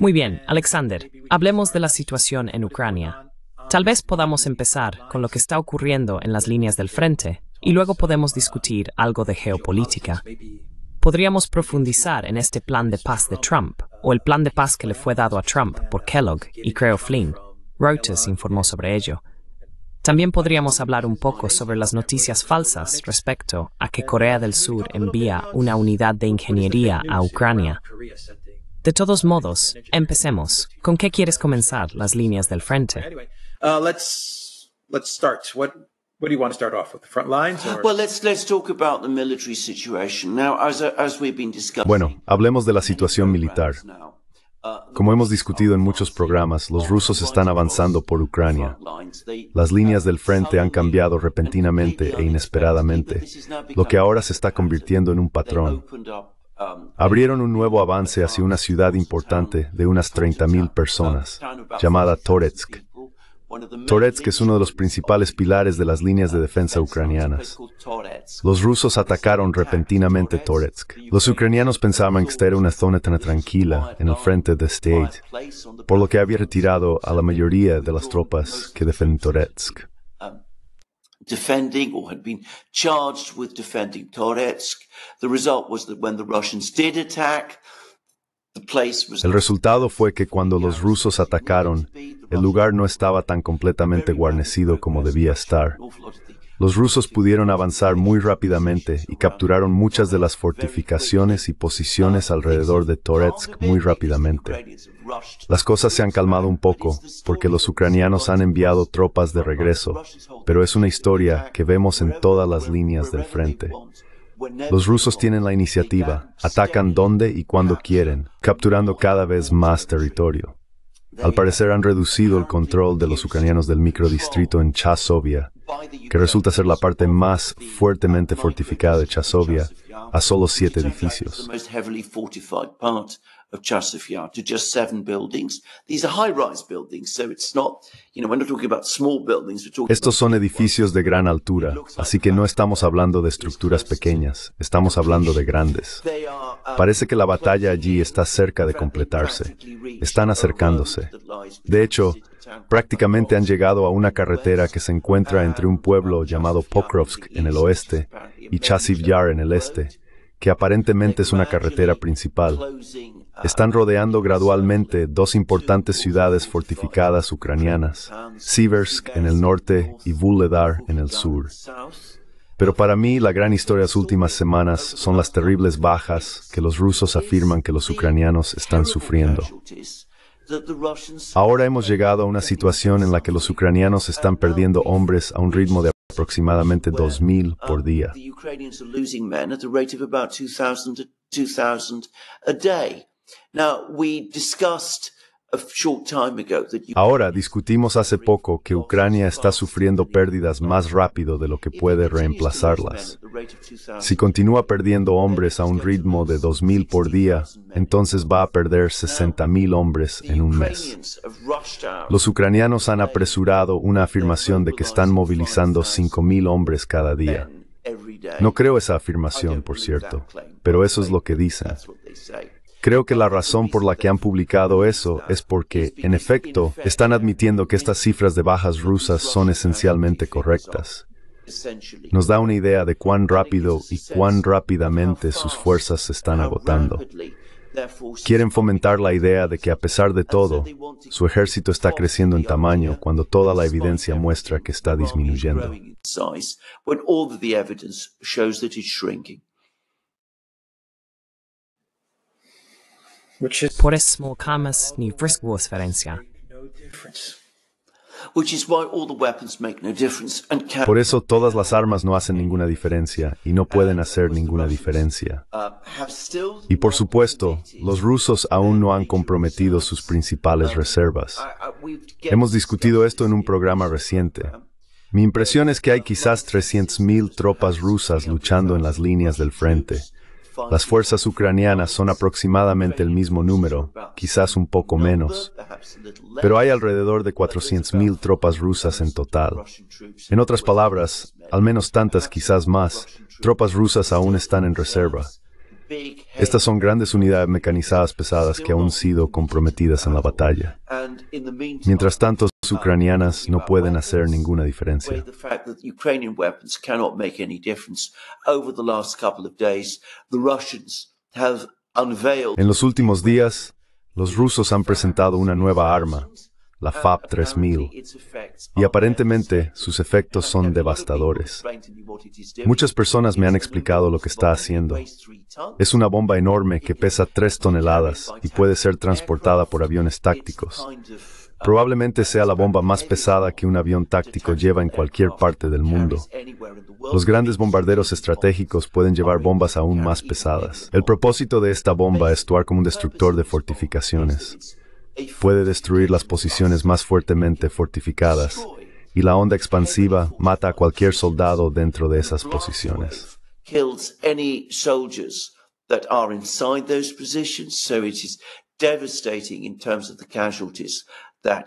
Muy bien, Alexander, hablemos de la situación en Ucrania. Tal vez podamos empezar con lo que está ocurriendo en las líneas del frente y luego podemos discutir algo de geopolítica. Podríamos profundizar en este plan de paz de Trump o el plan de paz que le fue dado a Trump por Kellogg y Creo Flynn. Reuters informó sobre ello. También podríamos hablar un poco sobre las noticias falsas respecto a que Corea del Sur envía una unidad de ingeniería a Ucrania. De todos modos, empecemos. ¿Con qué quieres comenzar las líneas del frente? Bueno, hablemos de la situación militar. Como hemos discutido en muchos programas, los rusos están avanzando por Ucrania. Las líneas del frente han cambiado repentinamente e inesperadamente, lo que ahora se está convirtiendo en un patrón. Abrieron un nuevo avance hacia una ciudad importante de unas 30.000 personas, llamada Toretsk, Toretsk es uno de los principales pilares de las líneas de defensa ucranianas. Los rusos atacaron repentinamente Toretsk. Los ucranianos pensaban que esta era una zona tan tranquila en el frente de State, por lo que había retirado a la mayoría de las tropas que defenden Toretsk. defending had been charged with defending Toretsk. The result was that when the Russians did attack, el resultado fue que cuando los rusos atacaron, el lugar no estaba tan completamente guarnecido como debía estar. Los rusos pudieron avanzar muy rápidamente y capturaron muchas de las fortificaciones y posiciones alrededor de Toretsk muy rápidamente. Las cosas se han calmado un poco porque los ucranianos han enviado tropas de regreso, pero es una historia que vemos en todas las líneas del frente. Los rusos tienen la iniciativa, atacan donde y cuando quieren, capturando cada vez más territorio. Al parecer han reducido el control de los ucranianos del microdistrito en Chasovia, que resulta ser la parte más fuertemente fortificada de Chasovia, a solo siete edificios to just seven buildings. These Estos son edificios de gran altura, así que no estamos hablando de estructuras pequeñas, estamos hablando de grandes. Um, Parece que la batalla allí está cerca de completarse. Están acercándose. De hecho, prácticamente han llegado a una carretera que se encuentra entre un um, pueblo llamado Pokrovsk en el oeste y Chasiv Yar en el este que aparentemente es una carretera principal, están rodeando gradualmente dos importantes ciudades fortificadas ucranianas, Siversk en el norte y Vuledar en el sur. Pero para mí la gran historia de las últimas semanas son las terribles bajas que los rusos afirman que los ucranianos están sufriendo. Ahora hemos llegado a una situación en la que los ucranianos están perdiendo hombres a un ritmo de aproximadamente 2.000 por día. Ahora discutimos hace poco que Ucrania está sufriendo pérdidas más rápido de lo que puede reemplazarlas. Si continúa perdiendo hombres a un ritmo de 2.000 por día, entonces va a perder 60.000 hombres en un mes. Los ucranianos han apresurado una afirmación de que están movilizando 5.000 hombres cada día. No creo esa afirmación, por cierto, pero eso es lo que dicen. Creo que la razón por la que han publicado eso es porque, en efecto, están admitiendo que estas cifras de bajas rusas son esencialmente correctas. Nos da una idea de cuán rápido y cuán rápidamente sus fuerzas se están agotando. Quieren fomentar la idea de que a pesar de todo, su ejército está creciendo en tamaño cuando toda la evidencia muestra que está disminuyendo. Por eso todas las armas no hacen ninguna diferencia y no pueden hacer ninguna diferencia. Uh, y por supuesto, los rusos aún no han comprometido sus principales reservas. Hemos discutido esto en un programa reciente. Um, Mi impresión es que hay quizás 300.000 tropas rusas luchando en las líneas del frente las fuerzas ucranianas son aproximadamente el mismo número, quizás un poco menos, pero hay alrededor de 400.000 tropas rusas en total. En otras palabras, al menos tantas, quizás más, tropas rusas aún están en reserva. Estas son grandes unidades mecanizadas pesadas que aún han sido comprometidas en la batalla. Mientras tanto, ucranianas no pueden hacer ninguna diferencia. En los últimos días, los rusos han presentado una nueva arma, la FAB 3000, y aparentemente sus efectos son devastadores. Muchas personas me han explicado lo que está haciendo. Es una bomba enorme que pesa 3 toneladas y puede ser transportada por aviones tácticos. Probablemente sea la bomba más pesada que un avión táctico lleva en cualquier parte del mundo. Los grandes bombarderos estratégicos pueden llevar bombas aún más pesadas. El propósito de esta bomba es actuar como un destructor de fortificaciones. Puede destruir las posiciones más fuertemente fortificadas y la onda expansiva mata a cualquier soldado dentro de esas posiciones.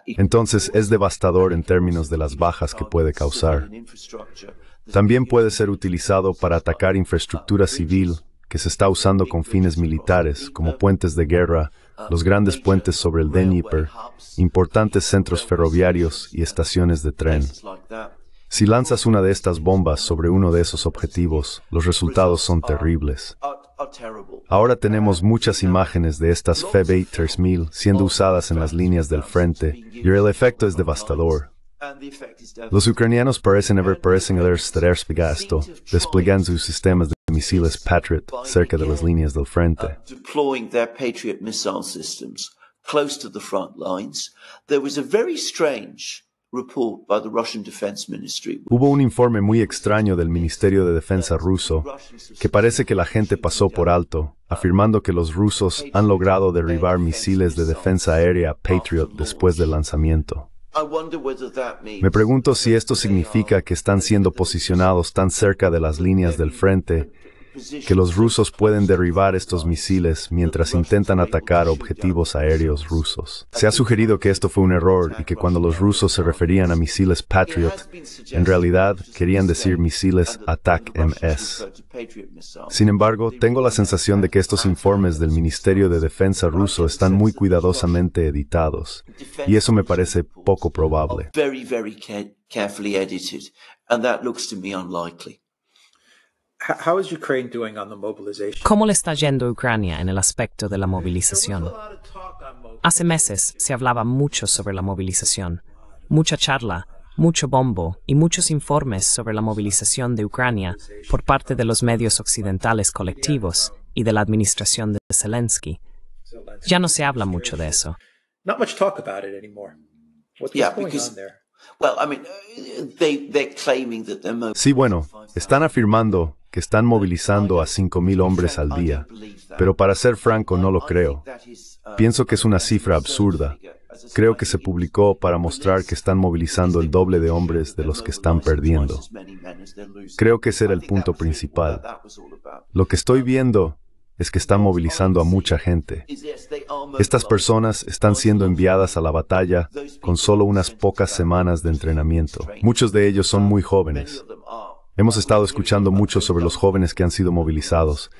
Entonces es devastador en términos de las bajas que puede causar. También puede ser utilizado para atacar infraestructura civil que se está usando con fines militares, como puentes de guerra, los grandes puentes sobre el Dnieper, importantes centros ferroviarios y estaciones de tren. Si lanzas una de estas bombas sobre uno de esos objetivos, los resultados son terribles. Ahora tenemos muchas imágenes de estas Feb 8000 e siendo usadas en las líneas del frente y el efecto es devastador. Los ucranianos parecen haber parecen desplegando sus sistemas de misiles Patriot cerca de las líneas del frente. Uh, there was a very strange Hubo un informe muy extraño del Ministerio de Defensa ruso que parece que la gente pasó por alto, afirmando que los rusos han logrado derribar misiles de defensa aérea Patriot después del lanzamiento. Me pregunto si esto significa que están siendo posicionados tan cerca de las líneas del frente que los rusos pueden derribar estos misiles mientras intentan atacar objetivos aéreos rusos. Se ha sugerido que esto fue un error y que cuando los rusos se referían a misiles Patriot, en realidad querían decir misiles Attack MS. Sin embargo, tengo la sensación de que estos informes del Ministerio de Defensa ruso están muy cuidadosamente editados, y eso me parece poco probable. ¿Cómo le está yendo a Ucrania en el aspecto de la movilización? Hace meses se hablaba mucho sobre la movilización, mucha charla, mucho bombo y muchos informes sobre la movilización de Ucrania por parte de los medios occidentales colectivos y de la administración de Zelensky. Ya no se habla mucho de eso. Sí, bueno, están afirmando que están movilizando a 5.000 hombres al día, pero para ser franco no lo creo. Pienso que es una cifra absurda. Creo que se publicó para mostrar que están movilizando el doble de hombres de los que están perdiendo. Creo que ese era el punto principal. Lo que estoy viendo es que están movilizando a mucha gente. Estas personas están siendo enviadas a la batalla con solo unas pocas semanas de entrenamiento. Muchos de ellos son muy jóvenes. Hemos estado escuchando mucho sobre los jóvenes que han sido movilizados,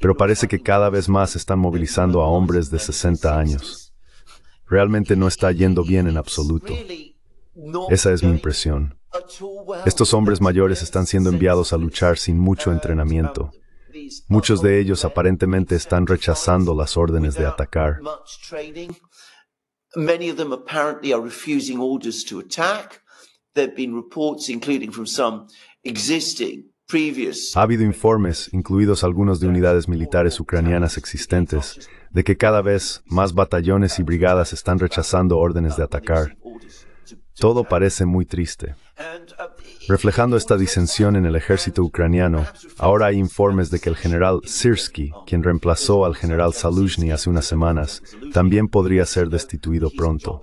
pero parece que cada vez más están movilizando a hombres de 60 años. Realmente no está yendo bien en absoluto. Esa es mi impresión. Estos hombres mayores están siendo enviados a luchar sin mucho entrenamiento. Muchos de ellos aparentemente están rechazando las órdenes de atacar. been reports, including from some ha habido informes, incluidos algunos de unidades militares ucranianas existentes, de que cada vez más batallones y brigadas están rechazando órdenes de atacar. Todo parece muy triste. Uh, Reflejando esta disensión en el ejército ucraniano, ahora hay informes de que el general Sirsky, quien reemplazó al general Saluzhny hace unas semanas, también podría ser destituido pronto.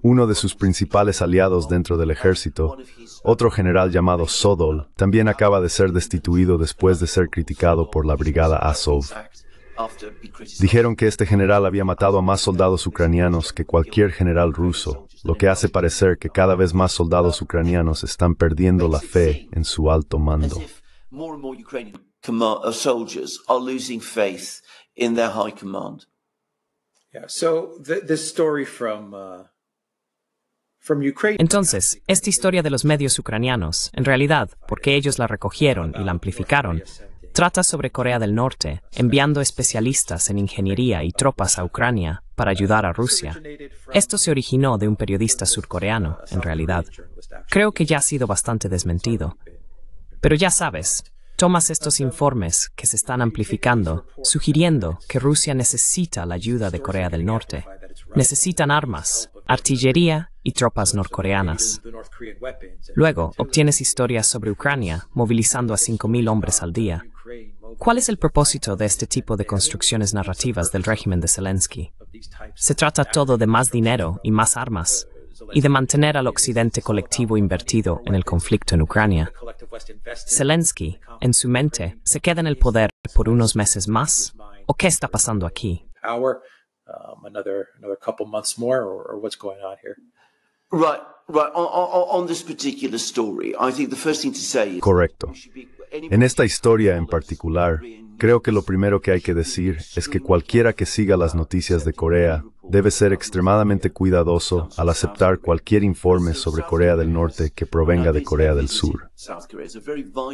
Uno de sus principales aliados dentro del ejército, otro general llamado Sodol, también acaba de ser destituido después de ser criticado por la brigada Azov. Dijeron que este general había matado a más soldados ucranianos que cualquier general ruso, lo que hace parecer que cada vez más soldados ucranianos están perdiendo la fe en su alto mando. Uh, Entonces, esta historia de los medios ucranianos, en realidad, porque ellos la recogieron y la amplificaron, Trata sobre Corea del Norte, enviando especialistas en ingeniería y tropas a Ucrania para ayudar a Rusia. Esto se originó de un periodista surcoreano, en realidad. Creo que ya ha sido bastante desmentido. Pero ya sabes, tomas estos informes que se están amplificando, sugiriendo que Rusia necesita la ayuda de Corea del Norte. Necesitan armas, artillería y tropas norcoreanas. Luego, obtienes historias sobre Ucrania, movilizando a 5.000 hombres al día, ¿Cuál es el propósito de este tipo de construcciones narrativas del régimen de Zelensky? Se trata todo de más dinero y más armas, y de mantener al occidente colectivo invertido en el conflicto en Ucrania. Zelensky, en su mente, se queda en el poder por unos meses más. ¿O qué está pasando aquí? Right, Correcto. En esta historia en particular, creo que lo primero que hay que decir es que cualquiera que siga las noticias de Corea debe ser extremadamente cuidadoso al aceptar cualquier informe sobre Corea del Norte que provenga de Corea del Sur.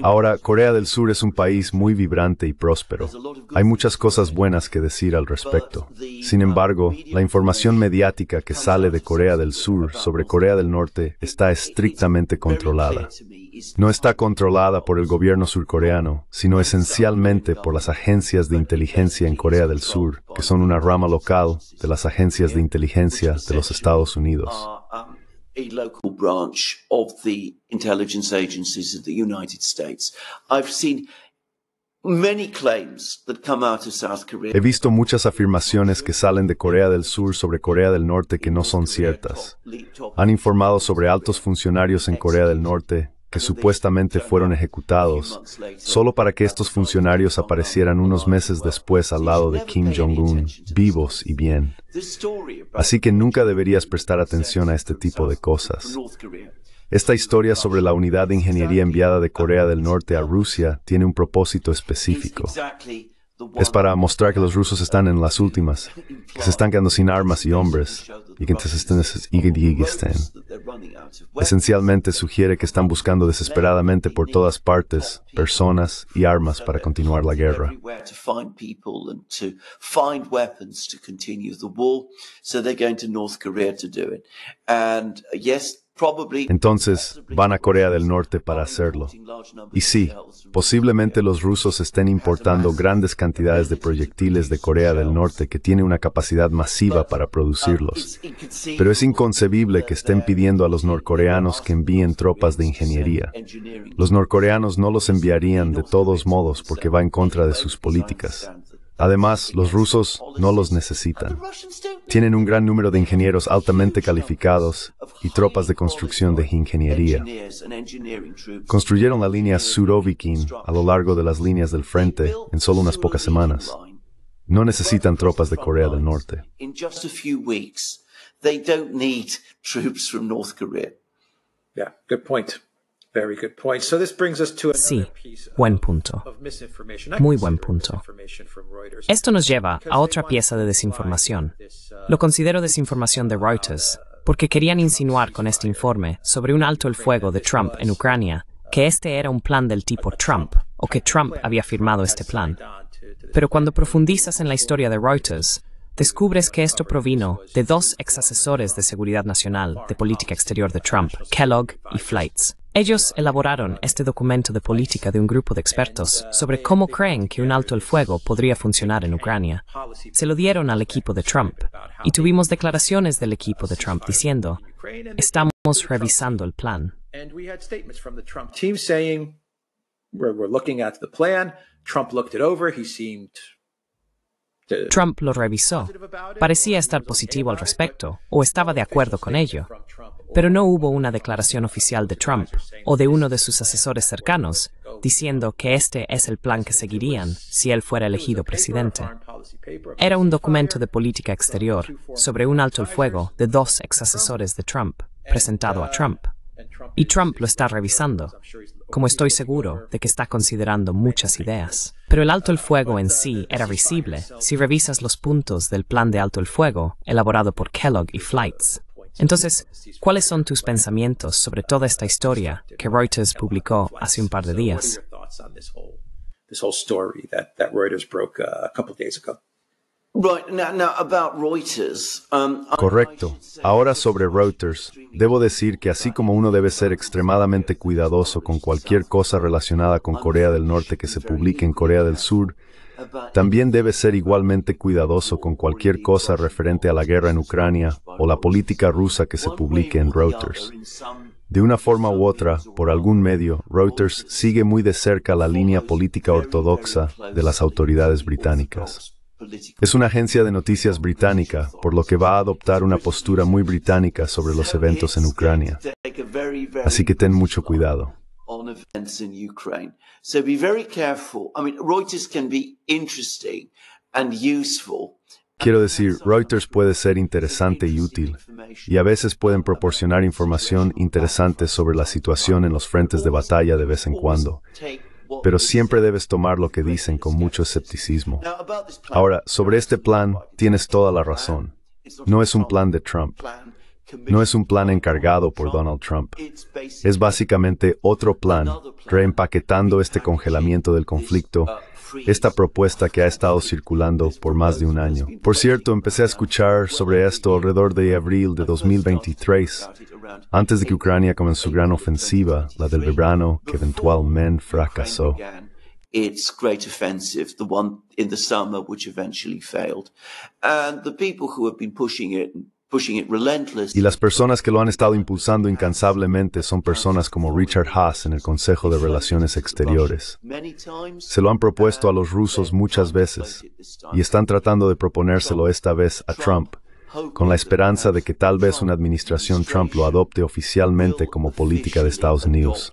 Ahora, Corea del Sur es un país muy vibrante y próspero. Hay muchas cosas buenas que decir al respecto. Sin embargo, la información mediática que sale de Corea del Sur sobre Corea del Norte está estrictamente controlada no está controlada por el gobierno surcoreano, sino esencialmente por las agencias de inteligencia en Corea del Sur, que son una rama local de las agencias de inteligencia de los Estados Unidos. He visto muchas afirmaciones que salen de Corea del Sur sobre Corea del Norte que no son ciertas. Han informado sobre altos funcionarios en Corea del Norte que supuestamente fueron ejecutados, solo para que estos funcionarios aparecieran unos meses después al lado de Kim Jong-un, vivos y bien. Así que nunca deberías prestar atención a este tipo de cosas. Esta historia sobre la unidad de ingeniería enviada de Corea del Norte a Rusia tiene un propósito específico es para mostrar que los rusos están en las últimas, que se están quedando sin armas y hombres, y que entonces están Esencialmente sugiere que están buscando desesperadamente por todas partes personas y armas para continuar la guerra. Entonces van a Corea del Norte para hacerlo. Y sí, posiblemente los rusos estén importando grandes cantidades de proyectiles de Corea del Norte que tiene una capacidad masiva para uh, producirlos. Pero es inconcebible que estén uh, pidiendo a los norcoreanos que envíen tropas de ingeniería. Los norcoreanos no los enviarían de todos modos porque va en contra de sus políticas. Además, los rusos no los necesitan. Tienen un gran número de ingenieros altamente calificados y tropas de construcción de ingeniería. Construyeron la línea Surovikin a lo largo de las líneas del frente en solo unas pocas semanas. No necesitan tropas de Corea del Norte. Yeah, good point. Sí, buen punto. Muy buen punto. Esto nos lleva a otra pieza de desinformación. Uh, Lo considero desinformación de uh, Reuters, porque querían insinuar con este informe sobre un alto el fuego de Trump en Ucrania uh, que este era un plan del tipo Trump o que Trump había firmado este plan. Pero cuando profundizas en la historia de Reuters, descubres que esto provino de dos ex asesores de seguridad nacional de política exterior de Trump, Kellogg y Flights. Ellos elaboraron este documento de política de un grupo de expertos sobre cómo creen que un alto el fuego podría funcionar en Ucrania. Se lo dieron al equipo de Trump y tuvimos declaraciones del equipo de Trump diciendo, estamos revisando el plan. Trump lo revisó. Parecía estar positivo al respecto o estaba de acuerdo con ello pero no hubo una declaración oficial de Trump o de uno de sus asesores cercanos diciendo que este es el plan que seguirían si él fuera elegido presidente. Era un documento de política exterior sobre un alto el fuego de dos ex asesores de Trump, presentado a Trump. Y Trump lo está revisando, como estoy seguro de que está considerando muchas ideas. Pero el alto el fuego en sí era visible si revisas los puntos del plan de alto el fuego elaborado por Kellogg y Flights. Entonces, ¿cuáles son tus pensamientos sobre toda esta historia que Reuters publicó hace un par de días? Correcto. Ahora sobre Reuters, debo decir que así como uno debe ser extremadamente cuidadoso con cualquier cosa relacionada con Corea del Norte que se publique en Corea del Sur, también debe ser igualmente cuidadoso con cualquier cosa referente a la guerra en Ucrania o la política rusa que se publique en Reuters. De una forma u otra, por algún medio, Reuters sigue muy de cerca la línea política ortodoxa de las autoridades británicas. Es una agencia de noticias británica, por lo que va a adoptar una postura muy británica sobre los eventos en Ucrania. Así que ten mucho cuidado. Quiero decir, Reuters puede ser interesante y útil, y a veces pueden proporcionar información interesante sobre la situación en los frentes de batalla de vez en cuando, pero siempre debes tomar lo que dicen con mucho escepticismo. Ahora, sobre este plan, tienes toda la razón. No es un plan de Trump no es un plan encargado por Donald Trump. Es básicamente otro plan, reempaquetando este congelamiento del conflicto, esta propuesta que ha estado circulando por más de un año. Por cierto, empecé a escuchar sobre esto alrededor de abril de 2023, antes de que Ucrania comenzó su gran ofensiva, la del verano, que eventualmente fracasó. its great offensive, the one in the summer, which eventually failed. And the people who pushing it y las personas que lo han estado impulsando incansablemente son personas como Richard Haas en el Consejo de Relaciones Exteriores. Se lo han propuesto a los rusos muchas veces y están tratando de proponérselo esta vez a Trump, con la esperanza de que tal vez una administración Trump lo adopte oficialmente como política de Estados Unidos.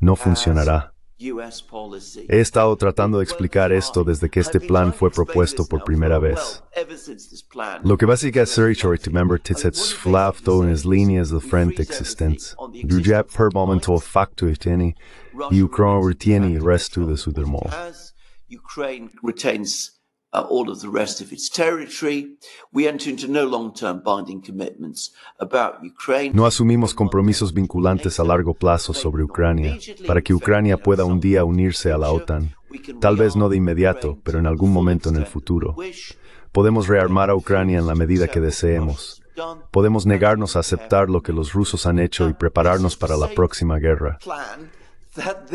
No funcionará. He estado tratando de explicar esto desde que este plan fue propuesto por primera vez. Lo que básicamente va significar Surrey Remember ha Flavto en las líneas de frente existentes. Dujap per momento facto y Ucrania retiene el resto de su dermol. No asumimos compromisos vinculantes a largo plazo sobre Ucrania para que Ucrania pueda un día unirse a la OTAN. Tal vez no de inmediato, pero en algún momento en el futuro. Podemos rearmar a Ucrania en la medida que deseemos. Podemos negarnos a aceptar lo que los rusos han hecho y prepararnos para la próxima guerra.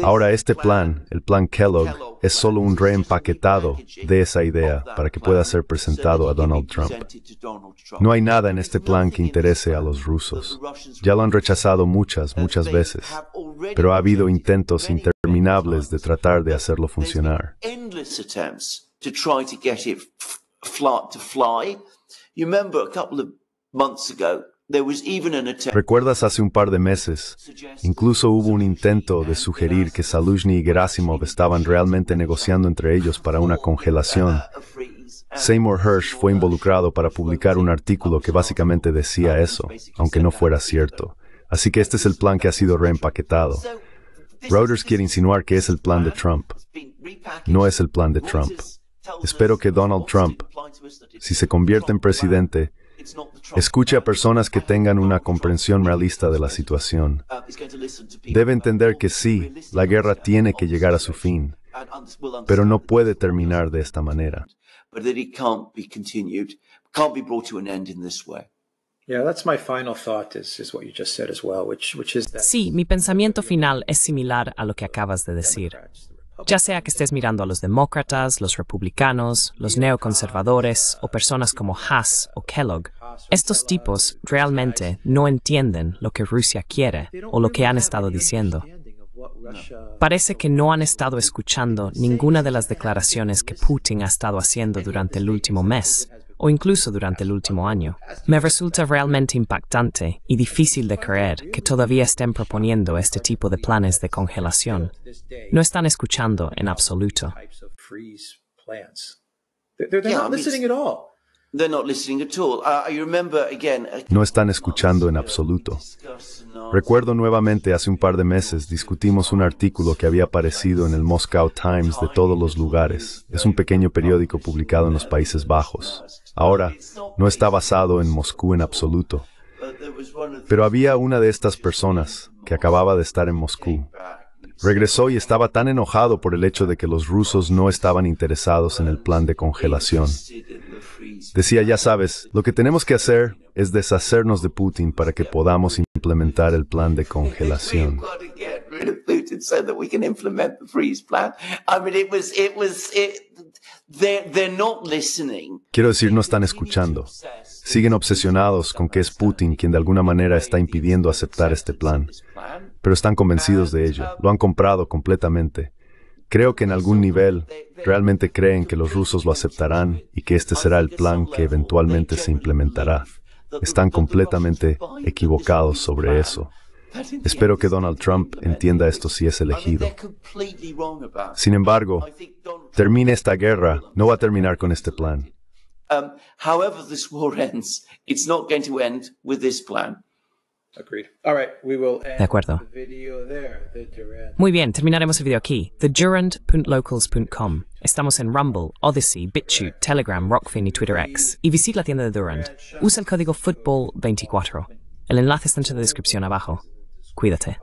Ahora este plan, el plan Kellogg, es solo un reempaquetado de esa idea para que pueda ser presentado a Donald Trump. No hay nada en este plan que interese a los rusos. Ya lo han rechazado muchas, muchas veces, pero ha habido intentos interminables de tratar de hacerlo funcionar. months ago Recuerdas hace un par de meses, incluso hubo un intento de sugerir que Saluzhny y Gerasimov estaban realmente negociando entre ellos para una congelación. Seymour Hirsch fue involucrado para publicar un artículo que básicamente decía eso, aunque no fuera cierto. Así que este es el plan que ha sido reempaquetado. Reuters quiere insinuar que es el plan de Trump. No es el plan de Trump. Espero que Donald Trump, si se convierte en presidente, Escuche a personas que tengan una comprensión realista de la situación. Debe entender que sí, la guerra tiene que llegar a su fin, pero no puede terminar de esta manera. Sí, mi pensamiento final es similar a lo que acabas de decir ya sea que estés mirando a los demócratas, los republicanos, los neoconservadores o personas como Haas o Kellogg, estos tipos realmente no entienden lo que Rusia quiere o lo que han estado diciendo. Parece que no han estado escuchando ninguna de las declaraciones que Putin ha estado haciendo durante el último mes, o incluso durante el último año. Me resulta realmente impactante y difícil de creer que todavía estén proponiendo este tipo de planes de congelación. No están escuchando en absoluto. Uh, no están escuchando en absoluto. Recuerdo nuevamente hace un par de meses discutimos un artículo que había aparecido en el Moscow Times de todos los lugares. Es un pequeño periódico publicado en los Países Bajos. Ahora, no está basado en Moscú en absoluto. Pero había una de estas personas que acababa de estar en Moscú Regresó y estaba tan enojado por el hecho de que los rusos no estaban interesados en el plan de congelación. Decía, ya sabes, lo que tenemos que hacer es deshacernos de Putin para que podamos implementar el plan de congelación. Quiero decir, no están escuchando. Siguen obsesionados con que es Putin quien de alguna manera está impidiendo aceptar este plan pero están convencidos de ello, lo han comprado completamente. Creo que en algún nivel realmente creen que los rusos lo aceptarán y que este será el plan que eventualmente se implementará. Están completamente equivocados sobre eso. Espero que Donald Trump entienda esto si es elegido. Sin embargo, termine esta guerra, no va a terminar con este plan. plan. De acuerdo. Muy bien, terminaremos el video aquí. TheDurand.locals.com. Estamos en Rumble, Odyssey, BitChute, Telegram, Rockfin y Twitter X. Y visita la tienda de Durand. Usa el código Football24. El enlace está en la descripción abajo. Cuídate.